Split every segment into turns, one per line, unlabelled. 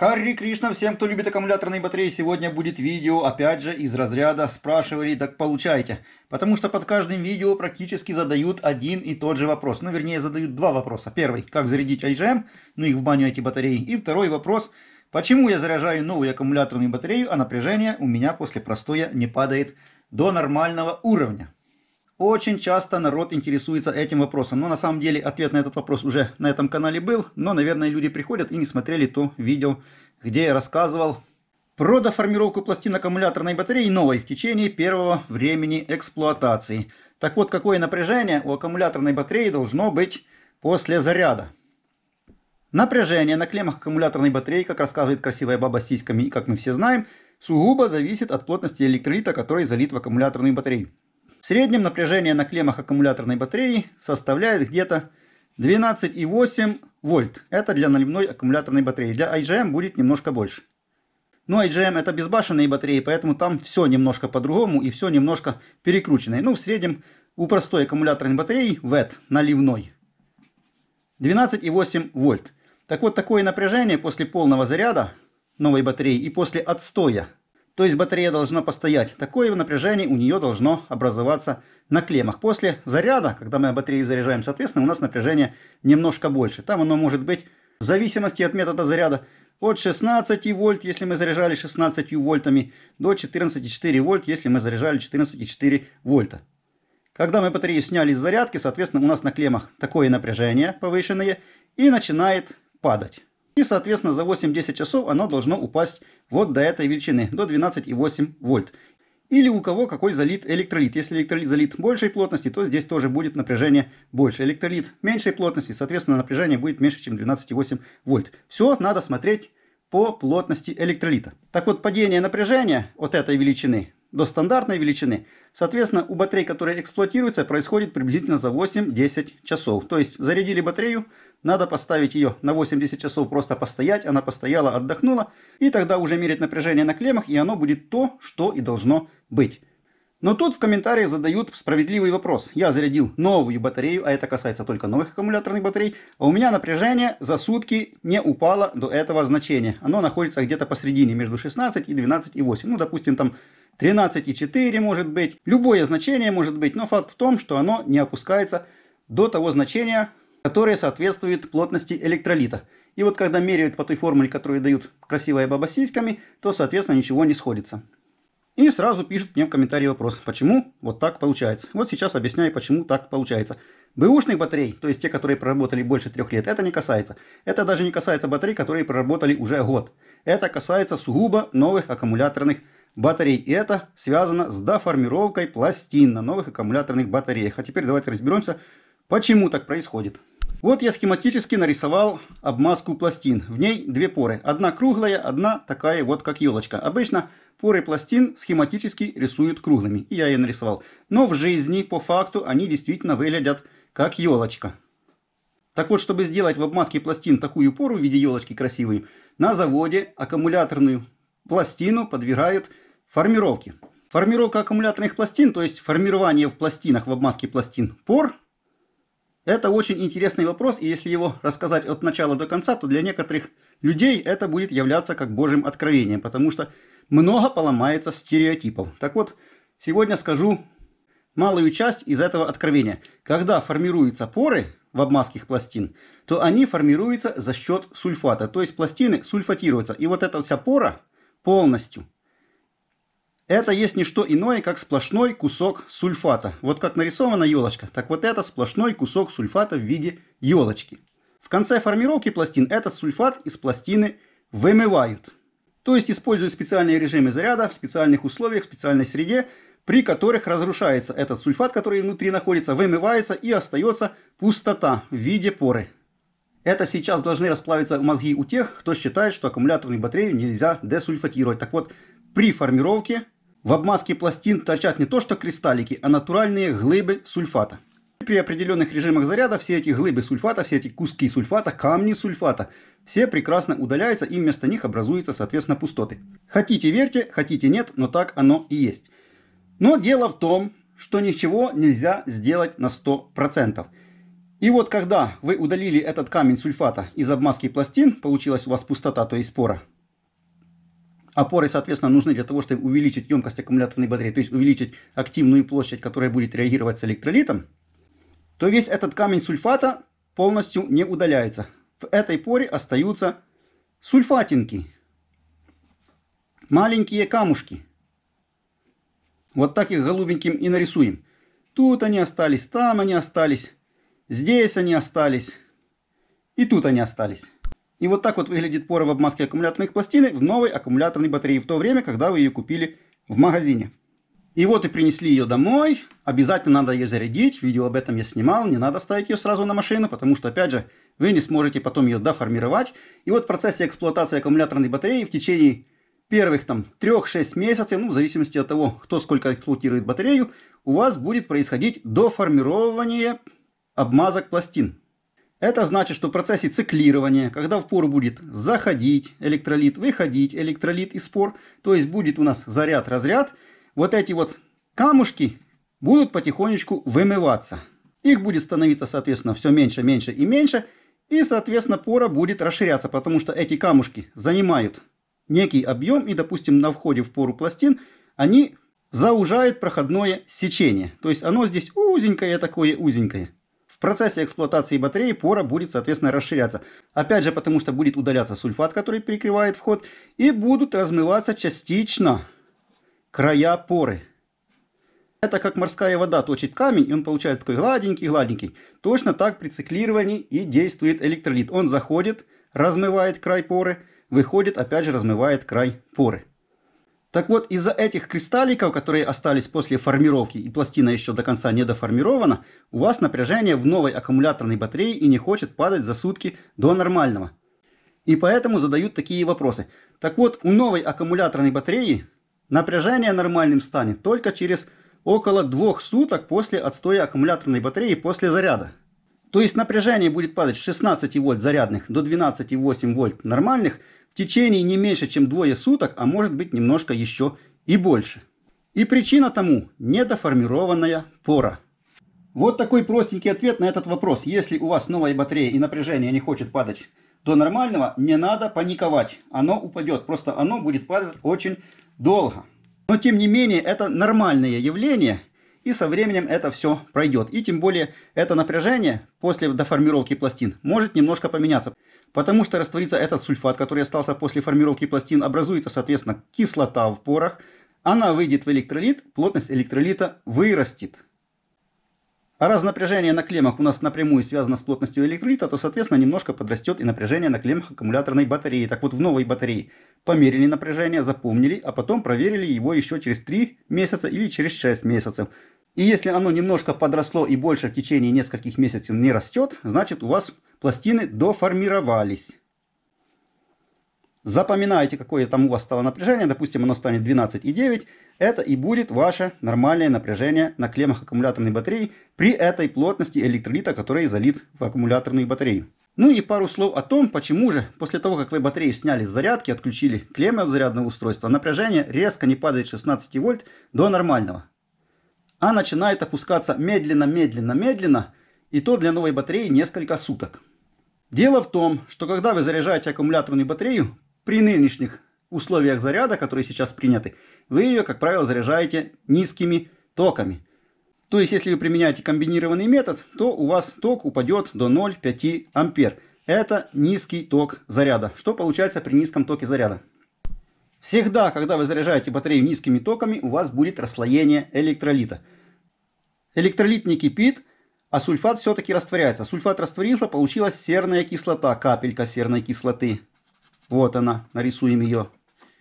Харри Кришна всем, кто любит аккумуляторные батареи, сегодня будет видео, опять же, из разряда «Спрашивали, так получайте». Потому что под каждым видео практически задают один и тот же вопрос. Ну, вернее, задают два вопроса. Первый – как зарядить IGM, эм? ну их в баню эти батареи. И второй вопрос – почему я заряжаю новую аккумуляторную батарею, а напряжение у меня после простоя не падает до нормального уровня. Очень часто народ интересуется этим вопросом. Но на самом деле ответ на этот вопрос уже на этом канале был. Но, наверное, люди приходят и не смотрели то видео, где я рассказывал про доформировку пластин аккумуляторной батареи новой в течение первого времени эксплуатации. Так вот, какое напряжение у аккумуляторной батареи должно быть после заряда? Напряжение на клеммах аккумуляторной батареи, как рассказывает красивая баба с сиськами и как мы все знаем, сугубо зависит от плотности электролита, который залит в аккумуляторную батарею среднем напряжение на клеммах аккумуляторной батареи составляет где-то 12,8 вольт. Это для наливной аккумуляторной батареи. Для IGM эм будет немножко больше. Но ну, IGM эм это безбашенные батареи, поэтому там все немножко по-другому и все немножко перекрученное. Ну, в среднем у простой аккумуляторной батареи VET наливной 12,8 вольт. Так вот, такое напряжение после полного заряда новой батареи и после отстоя то есть батарея должна постоять. Такое напряжение у нее должно образоваться на клеммах. После заряда, когда мы батарею заряжаем, соответственно, у нас напряжение немножко больше. Там оно может быть в зависимости от метода заряда от 16 вольт, если мы заряжали 16 вольтами, до 14,4 вольт, если мы заряжали 14,4 вольта. Когда мы батарею сняли с зарядки, соответственно, у нас на клеммах такое напряжение повышенное и начинает падать. И, соответственно, за 8-10 часов оно должно упасть вот до этой величины, до 12,8 вольт. Или у кого какой залит электролит. Если электролит залит большей плотности, то здесь тоже будет напряжение больше. Электролит меньшей плотности, соответственно, напряжение будет меньше, чем 12,8 вольт. Все надо смотреть по плотности электролита. Так вот, падение напряжения от этой величины до стандартной величины, соответственно, у батарей, которые эксплуатируются, происходит приблизительно за 8-10 часов. То есть, зарядили батарею, надо поставить ее на 80 часов просто постоять, она постояла, отдохнула, и тогда уже мерить напряжение на клеммах, и оно будет то, что и должно быть. Но тут в комментариях задают справедливый вопрос. Я зарядил новую батарею, а это касается только новых аккумуляторных батарей, а у меня напряжение за сутки не упало до этого значения. Оно находится где-то посередине, между 16 и 12 и 8, Ну, допустим, там 13 и 4 может быть. Любое значение может быть, но факт в том, что оно не опускается до того значения, которая соответствует плотности электролита. И вот когда меряют по той формуле, которую дают красивая баба с сиськами, то, соответственно, ничего не сходится. И сразу пишут мне в комментарии вопрос, почему вот так получается. Вот сейчас объясняю, почему так получается. Бэушных батарей, то есть те, которые проработали больше трех лет, это не касается. Это даже не касается батарей, которые проработали уже год. Это касается сугубо новых аккумуляторных батарей. И это связано с доформировкой пластин на новых аккумуляторных батареях. А теперь давайте разберемся, почему так происходит. Вот я схематически нарисовал обмазку пластин. В ней две поры. Одна круглая, одна такая вот как елочка. Обычно поры пластин схематически рисуют круглыми. И я ее нарисовал. Но в жизни, по факту, они действительно выглядят как елочка. Так вот, чтобы сделать в обмазке пластин такую пору в виде елочки красивую, на заводе аккумуляторную пластину подвергают формировке. Формировка аккумуляторных пластин, то есть формирование в пластинах, в обмазке пластин пор – это очень интересный вопрос, и если его рассказать от начала до конца, то для некоторых людей это будет являться как божьим откровением, потому что много поломается стереотипов. Так вот, сегодня скажу малую часть из этого откровения. Когда формируются поры в обмазках пластин, то они формируются за счет сульфата. То есть пластины сульфатируются. И вот эта вся пора полностью это есть не что иное, как сплошной кусок сульфата. Вот как нарисована елочка, так вот это сплошной кусок сульфата в виде елочки. В конце формировки пластин этот сульфат из пластины вымывают. То есть используют специальные режимы заряда в специальных условиях, в специальной среде, при которых разрушается этот сульфат, который внутри находится, вымывается и остается пустота в виде поры. Это сейчас должны расплавиться мозги у тех, кто считает, что аккумуляторные батареи нельзя десульфатировать. Так вот, при формировке в обмазке пластин торчат не то что кристаллики, а натуральные глыбы сульфата. При определенных режимах заряда все эти глыбы сульфата, все эти куски сульфата, камни сульфата, все прекрасно удаляются и вместо них образуются, соответственно, пустоты. Хотите верьте, хотите нет, но так оно и есть. Но дело в том, что ничего нельзя сделать на 100%. И вот когда вы удалили этот камень сульфата из обмазки пластин, получилась у вас пустота, то есть пора. Опоры, соответственно, нужны для того, чтобы увеличить емкость аккумуляторной батареи, то есть увеличить активную площадь, которая будет реагировать с электролитом, то весь этот камень сульфата полностью не удаляется. В этой поре остаются сульфатинки, маленькие камушки. Вот так их голубеньким и нарисуем. Тут они остались, там они остались, здесь они остались и тут они остались. И вот так вот выглядит пора в обмазке аккумуляторных пластины в новой аккумуляторной батарее в то время, когда вы ее купили в магазине. И вот и принесли ее домой. Обязательно надо ее зарядить. Видео об этом я снимал. Не надо ставить ее сразу на машину, потому что, опять же, вы не сможете потом ее доформировать. И вот в процессе эксплуатации аккумуляторной батареи в течение первых там 3-6 месяцев, ну, в зависимости от того, кто сколько эксплуатирует батарею, у вас будет происходить доформирование обмазок пластин. Это значит, что в процессе циклирования, когда в пор будет заходить электролит, выходить электролит из пор, то есть будет у нас заряд-разряд, вот эти вот камушки будут потихонечку вымываться. Их будет становиться, соответственно, все меньше, меньше и меньше. И, соответственно, пора будет расширяться, потому что эти камушки занимают некий объем. И, допустим, на входе в пору пластин они заужают проходное сечение. То есть оно здесь узенькое такое, узенькое процессе эксплуатации батареи пора будет, соответственно, расширяться. Опять же, потому что будет удаляться сульфат, который перекрывает вход, и будут размываться частично края поры. Это как морская вода точит камень, и он получается такой гладенький-гладенький. Точно так при циклировании и действует электролит. Он заходит, размывает край поры, выходит, опять же размывает край поры. Так вот, из-за этих кристалликов, которые остались после формировки, и пластина еще до конца не доформирована, у вас напряжение в новой аккумуляторной батарее и не хочет падать за сутки до нормального. И поэтому задают такие вопросы. Так вот, у новой аккумуляторной батареи напряжение нормальным станет только через около двух суток после отстоя аккумуляторной батареи после заряда. То есть напряжение будет падать с 16 вольт зарядных до 12,8 вольт нормальных в течение не меньше, чем двое суток, а может быть немножко еще и больше. И причина тому – недоформированная пора. Вот такой простенький ответ на этот вопрос. Если у вас новая батарея и напряжение не хочет падать до нормального, не надо паниковать. Оно упадет, просто оно будет падать очень долго. Но тем не менее, это нормальное явление, и со временем это все пройдет. И тем более это напряжение после доформировки пластин может немножко поменяться. Потому что растворится этот сульфат, который остался после формировки пластин, образуется, соответственно, кислота в порах. Она выйдет в электролит, плотность электролита вырастет. А раз напряжение на клеммах у нас напрямую связано с плотностью электролита, то, соответственно, немножко подрастет и напряжение на клеммах аккумуляторной батареи. Так вот, в новой батарее померили напряжение, запомнили, а потом проверили его еще через 3 месяца или через 6 месяцев. И если оно немножко подросло и больше в течение нескольких месяцев не растет, значит у вас пластины доформировались. Запоминайте, какое там у вас стало напряжение. Допустим, оно станет 12,9. Это и будет ваше нормальное напряжение на клеммах аккумуляторной батареи при этой плотности электролита, который залит в аккумуляторную батарею. Ну и пару слов о том, почему же после того, как вы батарею сняли с зарядки, отключили клеммы от зарядного устройства, напряжение резко не падает 16 вольт до нормального. А начинает опускаться медленно-медленно-медленно, и то для новой батареи несколько суток. Дело в том, что когда вы заряжаете аккумуляторную батарею, при нынешних условиях заряда, которые сейчас приняты, вы ее, как правило, заряжаете низкими токами. То есть, если вы применяете комбинированный метод, то у вас ток упадет до 0,5 ампер. Это низкий ток заряда. Что получается при низком токе заряда? Всегда, когда вы заряжаете батарею низкими токами, у вас будет расслоение электролита. Электролит не кипит, а сульфат все-таки растворяется. Сульфат растворился, получилась серная кислота, капелька серной кислоты. Вот она, нарисуем ее.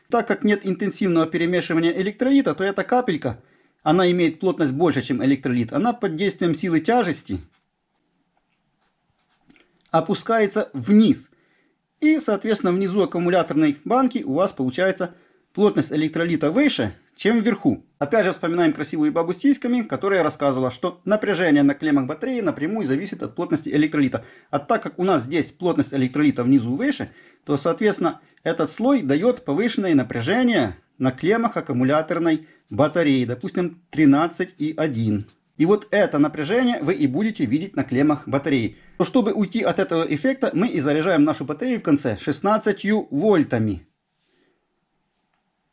Так как нет интенсивного перемешивания электролита, то эта капелька, она имеет плотность больше, чем электролит. Она под действием силы тяжести опускается вниз. И, соответственно, внизу аккумуляторной банки у вас получается плотность электролита выше, чем вверху. Опять же вспоминаем красивую бабу с сиськами, которая рассказывала, что напряжение на клеммах батареи напрямую зависит от плотности электролита. А так как у нас здесь плотность электролита внизу выше, то соответственно этот слой дает повышенное напряжение на клеммах аккумуляторной батареи, допустим 13,1. И вот это напряжение вы и будете видеть на клеммах батареи. Но чтобы уйти от этого эффекта, мы и заряжаем нашу батарею в конце 16 вольтами.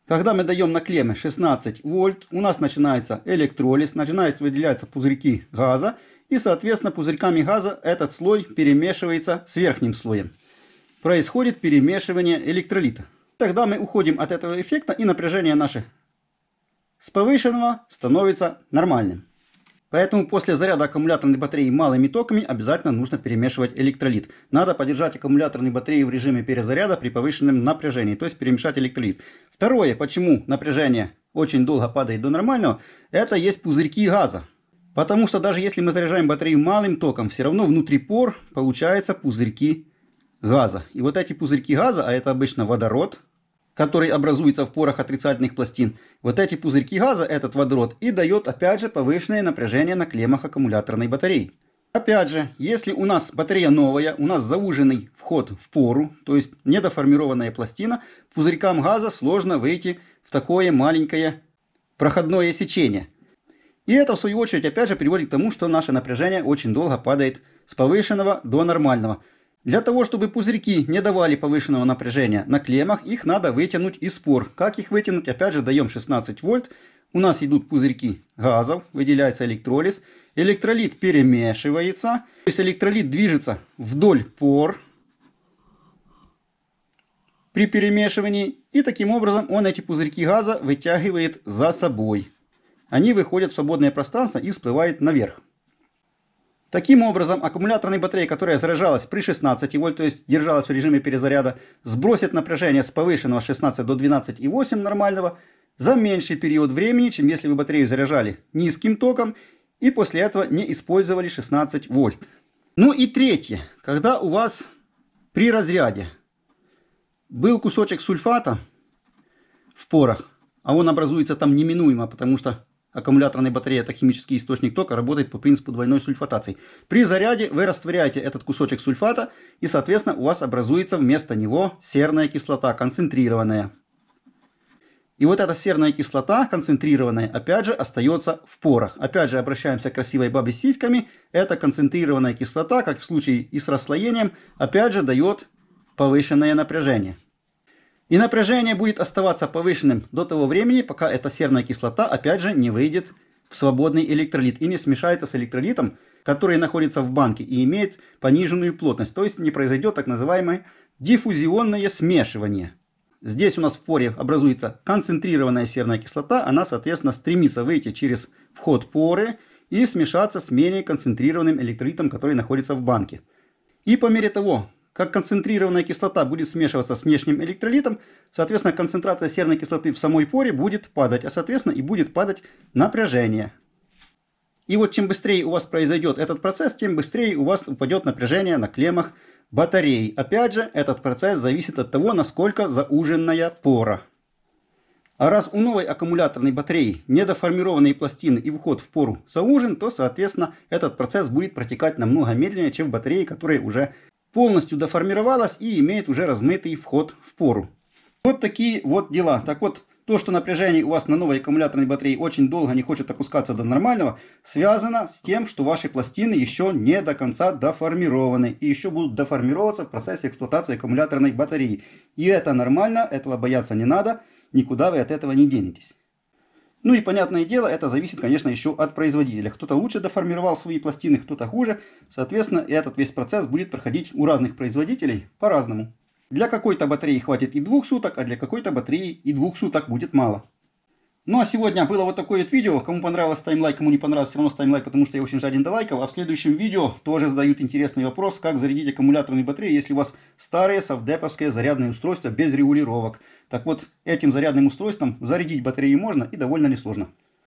Когда мы даем на клемме 16 вольт, у нас начинается электролиз, начинают выделяться пузырьки газа. И, соответственно, пузырьками газа этот слой перемешивается с верхним слоем. Происходит перемешивание электролита. Тогда мы уходим от этого эффекта и напряжение наше с повышенного становится нормальным. Поэтому после заряда аккумуляторной батареи малыми токами обязательно нужно перемешивать электролит. Надо подержать аккумуляторные батареи в режиме перезаряда при повышенном напряжении, то есть перемешать электролит. Второе, почему напряжение очень долго падает до нормального, это есть пузырьки газа. Потому что даже если мы заряжаем батарею малым током, все равно внутри пор получаются пузырьки газа. И вот эти пузырьки газа, а это обычно водород, который образуется в порах отрицательных пластин, вот эти пузырьки газа, этот водород, и дает опять же повышенное напряжение на клеммах аккумуляторной батареи. Опять же, если у нас батарея новая, у нас зауженный вход в пору, то есть недоформированная пластина, пузырькам газа сложно выйти в такое маленькое проходное сечение. И это, в свою очередь, опять же приводит к тому, что наше напряжение очень долго падает с повышенного до нормального – для того, чтобы пузырьки не давали повышенного напряжения на клеммах, их надо вытянуть из пор. Как их вытянуть? Опять же, даем 16 вольт. У нас идут пузырьки газов, выделяется электролиз. Электролит перемешивается. То есть электролит движется вдоль пор при перемешивании. И таким образом он эти пузырьки газа вытягивает за собой. Они выходят в свободное пространство и всплывают наверх. Таким образом, аккумуляторная батарея, которая заряжалась при 16 вольт, то есть держалась в режиме перезаряда, сбросит напряжение с повышенного 16 до 12,8 нормального за меньший период времени, чем если вы батарею заряжали низким током и после этого не использовали 16 вольт. Ну и третье, когда у вас при разряде был кусочек сульфата в порах, а он образуется там неминуемо, потому что аккумуляторной батареи, это химический источник тока, работает по принципу двойной сульфатации. При заряде вы растворяете этот кусочек сульфата, и, соответственно, у вас образуется вместо него серная кислота, концентрированная. И вот эта серная кислота, концентрированная, опять же, остается в порах. Опять же, обращаемся к красивой бабе с сиськами. Эта концентрированная кислота, как в случае и с расслоением, опять же, дает повышенное напряжение. И напряжение будет оставаться повышенным до того времени, пока эта серная кислота опять же не выйдет в свободный электролит и не смешается с электролитом, который находится в банке и имеет пониженную плотность. То есть не произойдет так называемое диффузионное смешивание. Здесь у нас в поре образуется концентрированная серная кислота. Она, соответственно, стремится выйти через вход поры и смешаться с менее концентрированным электролитом, который находится в банке. И по мере того, как концентрированная кислота будет смешиваться с внешним электролитом, соответственно, концентрация серной кислоты в самой поре будет падать, а соответственно и будет падать напряжение. И вот чем быстрее у вас произойдет этот процесс, тем быстрее у вас упадет напряжение на клеммах батареи. Опять же, этот процесс зависит от того, насколько зауженная пора. А раз у новой аккумуляторной батареи недоформированные пластины и вход в пору заужен, то, соответственно, этот процесс будет протекать намного медленнее, чем в батареи, которые уже полностью деформировалась и имеет уже размытый вход в пору. Вот такие вот дела. Так вот, то, что напряжение у вас на новой аккумуляторной батарее очень долго не хочет опускаться до нормального, связано с тем, что ваши пластины еще не до конца деформированы и еще будут деформироваться в процессе эксплуатации аккумуляторной батареи. И это нормально, этого бояться не надо, никуда вы от этого не денетесь. Ну и понятное дело, это зависит, конечно, еще от производителя. Кто-то лучше доформировал свои пластины, кто-то хуже. Соответственно, этот весь процесс будет проходить у разных производителей по-разному. Для какой-то батареи хватит и двух суток, а для какой-то батареи и двух суток будет мало. Ну а сегодня было вот такое вот видео. Кому понравилось, ставим лайк, кому не понравилось, все равно ставим лайк, потому что я очень жаден до лайков. А в следующем видео тоже задают интересный вопрос, как зарядить аккумуляторные батареи, если у вас старые совдеповские зарядные устройства без регулировок. Так вот, этим зарядным устройством зарядить батареи можно и довольно несложно.